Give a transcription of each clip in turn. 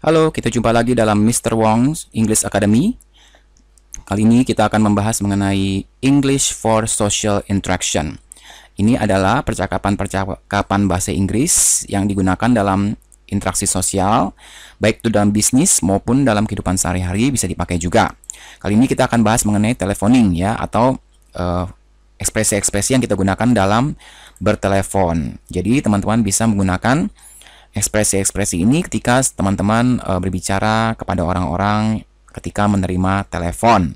Halo, kita jumpa lagi dalam Mr. Wong's English Academy. Kali ini kita akan membahas mengenai English for Social Interaction. Ini adalah percakapan-percakapan bahasa Inggris yang digunakan dalam interaksi sosial, baik itu dalam bisnis maupun dalam kehidupan sehari-hari bisa dipakai juga. Kali ini kita akan bahas mengenai teleponing ya atau eh, ekspresi-ekspresi uh, yang kita gunakan dalam bertelepon. Jadi teman-teman bisa menggunakan ekspresi-ekspresi ini ketika teman-teman e, berbicara kepada orang-orang ketika menerima telepon.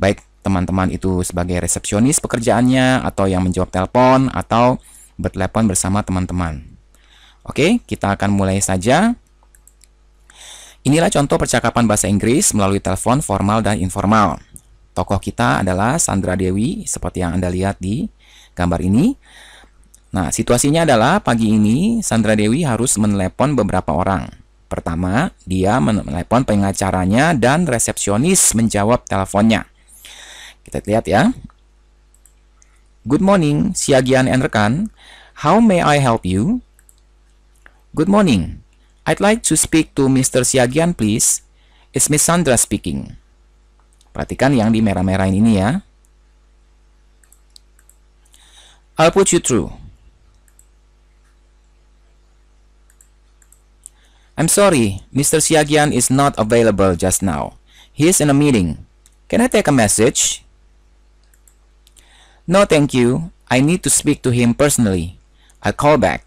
Baik teman-teman itu sebagai resepsionis pekerjaannya atau yang menjawab telepon atau bertelepon bersama teman-teman. Oke, kita akan mulai saja. Inilah contoh percakapan bahasa Inggris melalui telepon formal dan informal. Tokoh kita adalah Sandra Dewi seperti yang Anda lihat di gambar ini. Nah, situasinya adalah pagi ini Sandra Dewi harus menelepon beberapa orang. Pertama, dia menelepon pengacaranya dan resepsionis menjawab teleponnya. Kita lihat ya. Good morning, Siagian and rekan. How may I help you? Good morning. I'd like to speak to Mr. Siagian, please. It's Miss Sandra speaking. Perhatikan yang di merah-merahin ini ya. I'll put you through. I'm sorry, Mr. Siagian is not available just now. He is in a meeting. Can I take a message? No, thank you. I need to speak to him personally. I'll call back.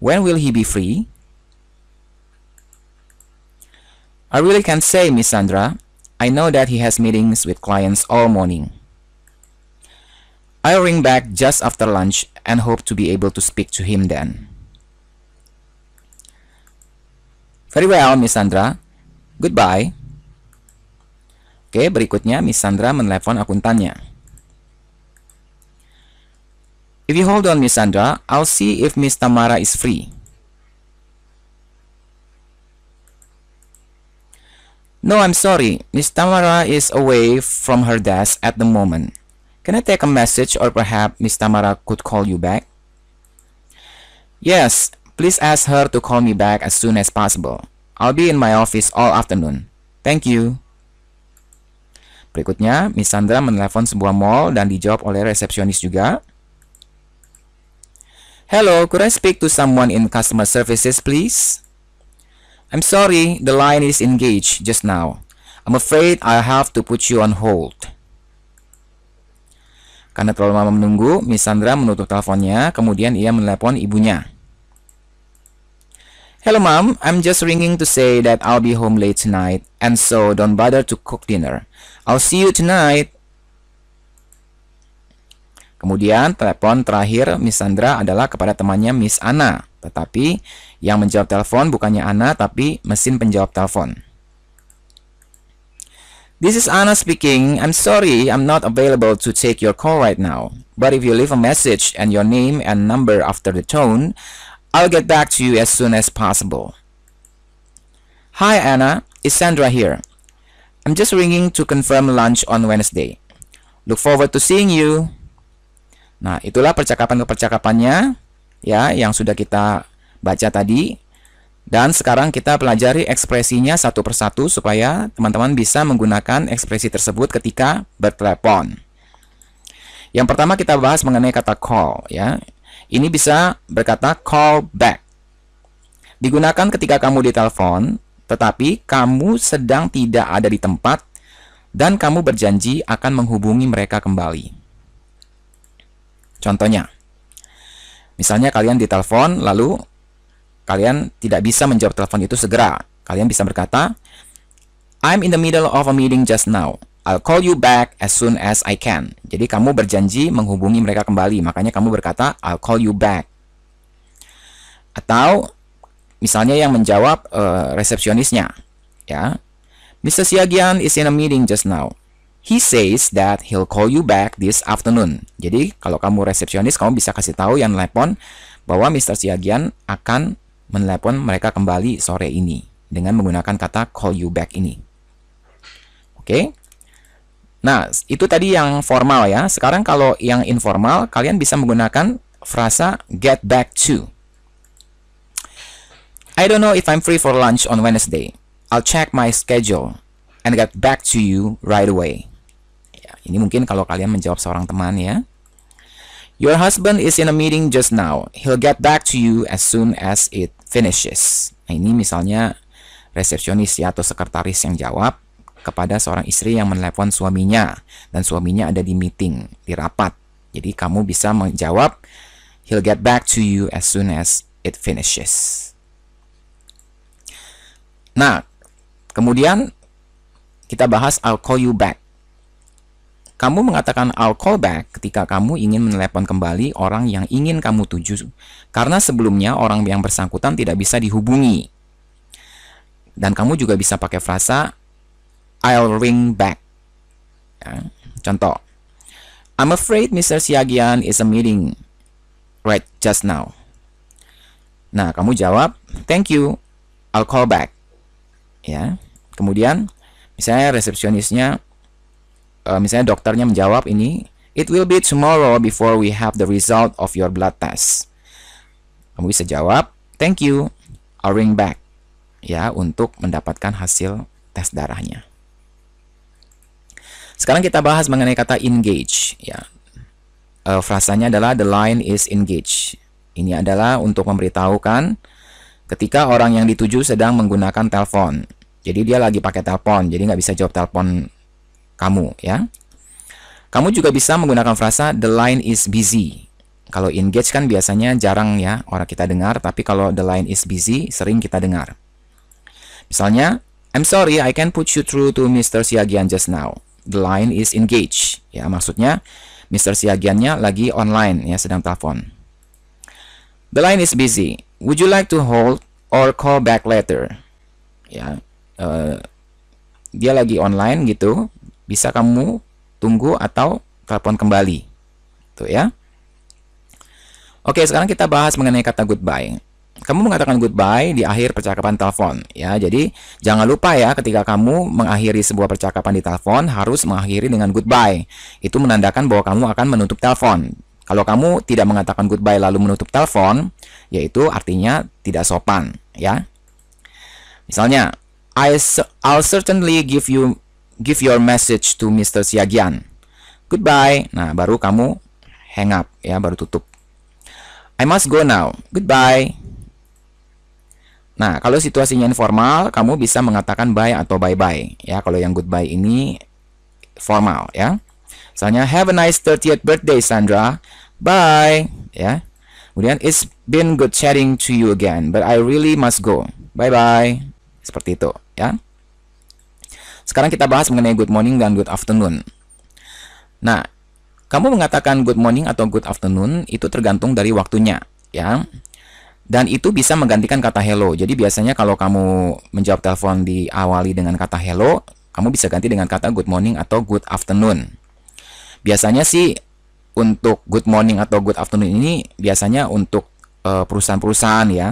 When will he be free? I really can't say, Miss Sandra. I know that he has meetings with clients all morning. I'll ring back just after lunch and hope to be able to speak to him then. Very well, Miss Sandra. Goodbye. Oke, berikutnya Miss Sandra menelepon akuntannya. If you hold on, Miss Sandra, I'll see if Miss Tamara is free. No, I'm sorry. Miss Tamara is away from her desk at the moment. Can I take a message or perhaps Miss Tamara could call you back? Yes, Please ask her to call me back as soon as possible. I'll be in my office all afternoon. Thank you. Berikutnya, Miss Sandra menelepon sebuah mall dan dijawab oleh resepsionis juga. Hello, could I speak to someone in customer services, please? I'm sorry, the line is engaged just now. I'm afraid I have to put you on hold. Karena terlalu lama menunggu, Miss Sandra menutup teleponnya, kemudian ia menelepon ibunya. Hello mom, I'm just ringing to say that I'll be home late tonight and so don't bother to cook dinner. I'll see you tonight. Kemudian telepon terakhir Miss Sandra adalah kepada temannya Miss Anna, tetapi yang menjawab telepon bukannya Anna tapi mesin penjawab telepon. This is Anna speaking. I'm sorry I'm not available to take your call right now. But if you leave a message and your name and number after the tone, I'll get back to you as soon as possible. Hi Anna, it's Sandra here. I'm just ringing to confirm lunch on Wednesday. Look forward to seeing you. Nah, itulah percakapan-percakapannya ya yang sudah kita baca tadi. Dan sekarang kita pelajari ekspresinya satu persatu supaya teman-teman bisa menggunakan ekspresi tersebut ketika bertelepon. Yang pertama kita bahas mengenai kata call ya. Ini bisa berkata call back. Digunakan ketika kamu ditelepon, tetapi kamu sedang tidak ada di tempat dan kamu berjanji akan menghubungi mereka kembali. Contohnya, misalnya kalian ditelepon lalu kalian tidak bisa menjawab telepon itu segera. Kalian bisa berkata, I'm in the middle of a meeting just now. I'll call you back as soon as I can. Jadi kamu berjanji menghubungi mereka kembali, makanya kamu berkata I'll call you back. Atau misalnya yang menjawab uh, resepsionisnya, ya. Mr. Siagian is in a meeting just now. He says that he'll call you back this afternoon. Jadi kalau kamu resepsionis, kamu bisa kasih tahu yang telepon bahwa Mr. Siagian akan menelepon mereka kembali sore ini dengan menggunakan kata call you back ini. Oke. Okay? Nah, itu tadi yang formal ya. Sekarang kalau yang informal, kalian bisa menggunakan frasa get back to. I don't know if I'm free for lunch on Wednesday. I'll check my schedule and get back to you right away. Ya, ini mungkin kalau kalian menjawab seorang teman ya. Your husband is in a meeting just now. He'll get back to you as soon as it finishes. Nah, ini misalnya resepsionis ya atau sekretaris yang jawab kepada seorang istri yang menelepon suaminya dan suaminya ada di meeting, di rapat. Jadi kamu bisa menjawab he'll get back to you as soon as it finishes. Nah, kemudian kita bahas I'll call you back. Kamu mengatakan I'll call back ketika kamu ingin menelepon kembali orang yang ingin kamu tuju karena sebelumnya orang yang bersangkutan tidak bisa dihubungi. Dan kamu juga bisa pakai frasa I'll ring back. Ya, contoh, I'm afraid Mr. Siagian is a meeting right just now. Nah, kamu jawab, thank you, I'll call back. Ya, kemudian misalnya resepsionisnya, uh, misalnya dokternya menjawab ini, it will be tomorrow before we have the result of your blood test. Kamu bisa jawab, thank you, I'll ring back. Ya, untuk mendapatkan hasil tes darahnya. Sekarang kita bahas mengenai kata engage. Ya, e, frasanya adalah the line is engaged. Ini adalah untuk memberitahukan ketika orang yang dituju sedang menggunakan telepon. Jadi dia lagi pakai telepon, jadi nggak bisa jawab telepon kamu, ya. Kamu juga bisa menggunakan frasa the line is busy. Kalau engage kan biasanya jarang ya orang kita dengar, tapi kalau the line is busy sering kita dengar. Misalnya, I'm sorry I can't put you through to Mr. Siagian just now the line is engaged. Ya, maksudnya Mr. Siagiannya lagi online ya sedang telepon. The line is busy. Would you like to hold or call back later? Ya, uh, dia lagi online gitu. Bisa kamu tunggu atau telepon kembali. Tuh ya. Oke, sekarang kita bahas mengenai kata goodbye kamu mengatakan goodbye di akhir percakapan telepon ya. Jadi jangan lupa ya ketika kamu mengakhiri sebuah percakapan di telepon harus mengakhiri dengan goodbye. Itu menandakan bahwa kamu akan menutup telepon. Kalau kamu tidak mengatakan goodbye lalu menutup telepon, yaitu artinya tidak sopan ya. Misalnya, I I'll certainly give you give your message to Mr. Siagian. Goodbye. Nah, baru kamu hang up ya, baru tutup. I must go now. Goodbye. Nah, kalau situasinya informal, kamu bisa mengatakan bye atau bye-bye. Ya, kalau yang goodbye ini formal ya. Misalnya have a nice 30th birthday Sandra. Bye. Ya. Kemudian it's been good chatting to you again, but I really must go. Bye-bye. Seperti itu, ya. Sekarang kita bahas mengenai good morning dan good afternoon. Nah, kamu mengatakan good morning atau good afternoon itu tergantung dari waktunya, ya dan itu bisa menggantikan kata hello. Jadi biasanya kalau kamu menjawab telepon diawali dengan kata hello, kamu bisa ganti dengan kata good morning atau good afternoon. Biasanya sih untuk good morning atau good afternoon ini biasanya untuk eh, perusahaan-perusahaan ya.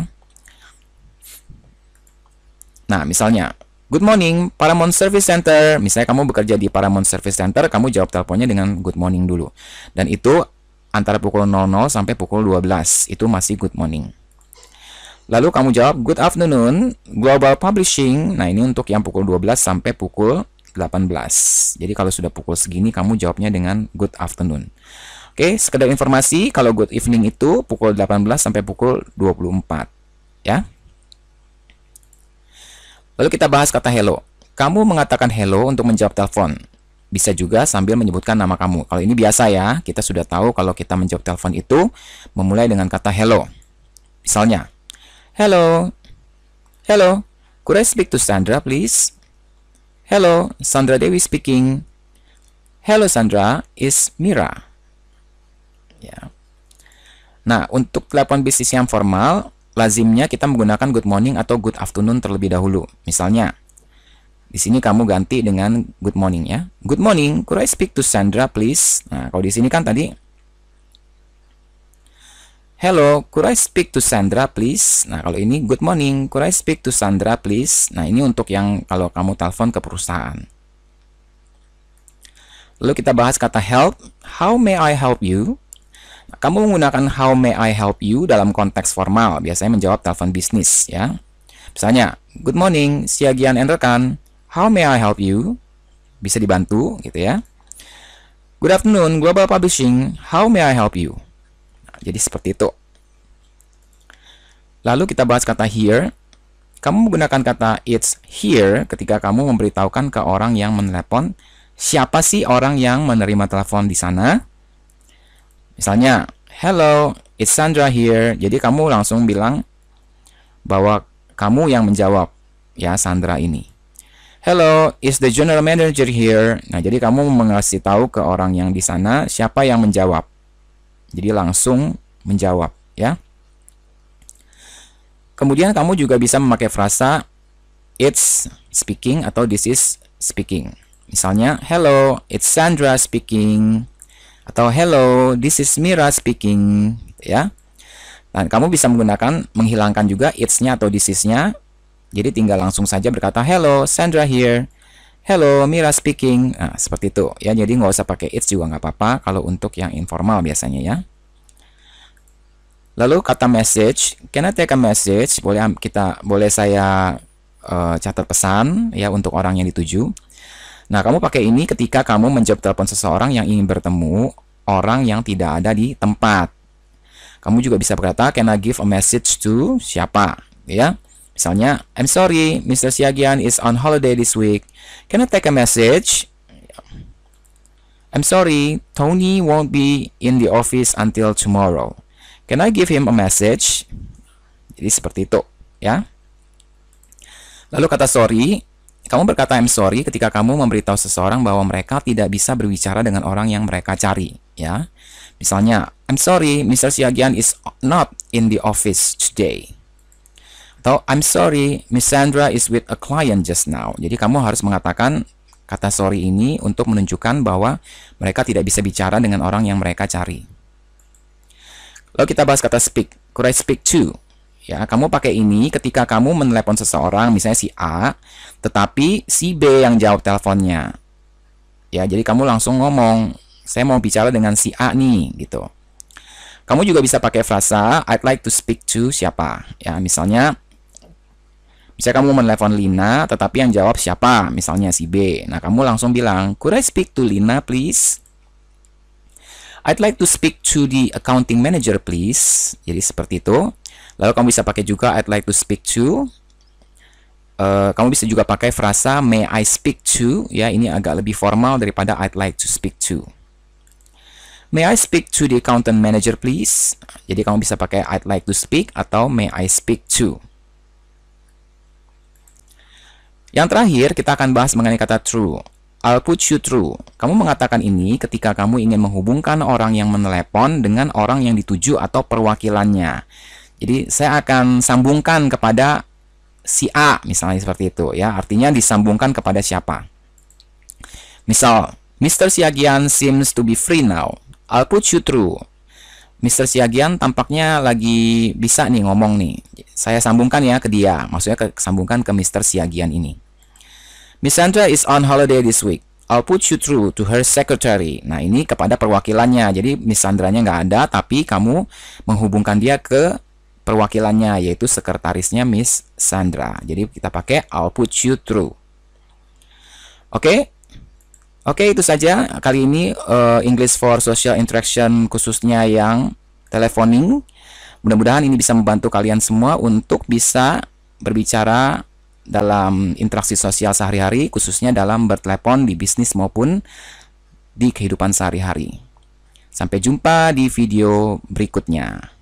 Nah, misalnya Good morning, Paramount Service Center. Misalnya kamu bekerja di Paramount Service Center, kamu jawab teleponnya dengan good morning dulu. Dan itu antara pukul 00 sampai pukul 12, itu masih good morning. Lalu kamu jawab, good afternoon, global publishing. Nah ini untuk yang pukul 12 sampai pukul 18. Jadi kalau sudah pukul segini kamu jawabnya dengan good afternoon. Oke, sekedar informasi kalau good evening itu pukul 18 sampai pukul 24 ya. Lalu kita bahas kata hello. Kamu mengatakan hello untuk menjawab telepon. Bisa juga sambil menyebutkan nama kamu. Kalau ini biasa ya, kita sudah tahu kalau kita menjawab telepon itu memulai dengan kata hello. Misalnya, Hello. Hello. Could I speak to Sandra, please? Hello, Sandra Dewi speaking. Hello Sandra, is Mira. Ya. Nah, untuk telepon bisnis yang formal, lazimnya kita menggunakan good morning atau good afternoon terlebih dahulu. Misalnya, di sini kamu ganti dengan good morning ya. Good morning, could I speak to Sandra please? Nah, kalau di sini kan tadi Hello, could I speak to Sandra please? Nah, kalau ini good morning, could I speak to Sandra please? Nah, ini untuk yang kalau kamu telepon ke perusahaan. Lalu kita bahas kata help. How may I help you? Nah, kamu menggunakan how may I help you dalam konteks formal, biasanya menjawab telepon bisnis ya. Misalnya, good morning, Siagian and rekan. How may I help you? Bisa dibantu gitu ya. Good afternoon, Global Publishing. How may I help you? Jadi seperti itu. Lalu kita bahas kata here. Kamu menggunakan kata it's here ketika kamu memberitahukan ke orang yang menelepon siapa sih orang yang menerima telepon di sana. Misalnya, hello, it's Sandra here. Jadi kamu langsung bilang bahwa kamu yang menjawab, ya Sandra ini. Hello, is the general manager here? Nah, jadi kamu mengasih tahu ke orang yang di sana siapa yang menjawab. Jadi langsung menjawab ya. Kemudian kamu juga bisa memakai frasa it's speaking atau this is speaking. Misalnya, hello, it's Sandra speaking. Atau hello, this is Mira speaking. Gitu ya. Dan kamu bisa menggunakan menghilangkan juga it's-nya atau this is-nya. Jadi tinggal langsung saja berkata hello, Sandra here hello Mira speaking nah, seperti itu ya jadi nggak usah pakai it's juga nggak apa-apa kalau untuk yang informal biasanya ya lalu kata message can I take a message boleh kita boleh saya uh, catat pesan ya untuk orang yang dituju nah kamu pakai ini ketika kamu menjawab telepon seseorang yang ingin bertemu orang yang tidak ada di tempat kamu juga bisa berkata can I give a message to siapa ya Misalnya, I'm sorry, Mr. Siagian is on holiday this week. Can I take a message? I'm sorry, Tony won't be in the office until tomorrow. Can I give him a message? Jadi seperti itu, ya. Lalu kata sorry, kamu berkata I'm sorry ketika kamu memberitahu seseorang bahwa mereka tidak bisa berbicara dengan orang yang mereka cari, ya. Misalnya, I'm sorry, Mr. Siagian is not in the office today. Atau I'm sorry, Miss Sandra is with a client just now. Jadi kamu harus mengatakan kata sorry ini untuk menunjukkan bahwa mereka tidak bisa bicara dengan orang yang mereka cari. Lalu kita bahas kata speak. Could I speak to? Ya, kamu pakai ini ketika kamu menelepon seseorang, misalnya si A, tetapi si B yang jawab teleponnya. Ya, jadi kamu langsung ngomong, saya mau bicara dengan si A nih, gitu. Kamu juga bisa pakai frasa I'd like to speak to siapa. Ya, misalnya bisa kamu menelepon Lina, tetapi yang jawab siapa? Misalnya si B. Nah, kamu langsung bilang, could I speak to Lina, please? I'd like to speak to the accounting manager, please. Jadi seperti itu. Lalu kamu bisa pakai juga I'd like to speak to. Uh, kamu bisa juga pakai frasa may I speak to. Ya, ini agak lebih formal daripada I'd like to speak to. May I speak to the accountant manager, please? Jadi kamu bisa pakai I'd like to speak atau may I speak to. Yang terakhir, kita akan bahas mengenai kata true. I'll put you through. Kamu mengatakan ini ketika kamu ingin menghubungkan orang yang menelepon dengan orang yang dituju atau perwakilannya. Jadi saya akan sambungkan kepada si A misalnya seperti itu ya. Artinya disambungkan kepada siapa. Misal, Mr. Siagian seems to be free now. I'll put you through. Mr. Siagian tampaknya lagi bisa nih ngomong nih. Saya sambungkan ya ke dia, maksudnya ke, sambungkan ke Mr. Siagian ini. Miss Sandra is on holiday this week. I'll put you through to her secretary. Nah ini kepada perwakilannya. Jadi Miss Sandranya nggak ada, tapi kamu menghubungkan dia ke perwakilannya, yaitu sekretarisnya Miss Sandra. Jadi kita pakai I'll put you through. Oke, okay? Oke, okay, itu saja kali ini uh, English for Social Interaction khususnya yang teleponing. Mudah-mudahan ini bisa membantu kalian semua untuk bisa berbicara dalam interaksi sosial sehari-hari khususnya dalam bertelepon di bisnis maupun di kehidupan sehari-hari. Sampai jumpa di video berikutnya.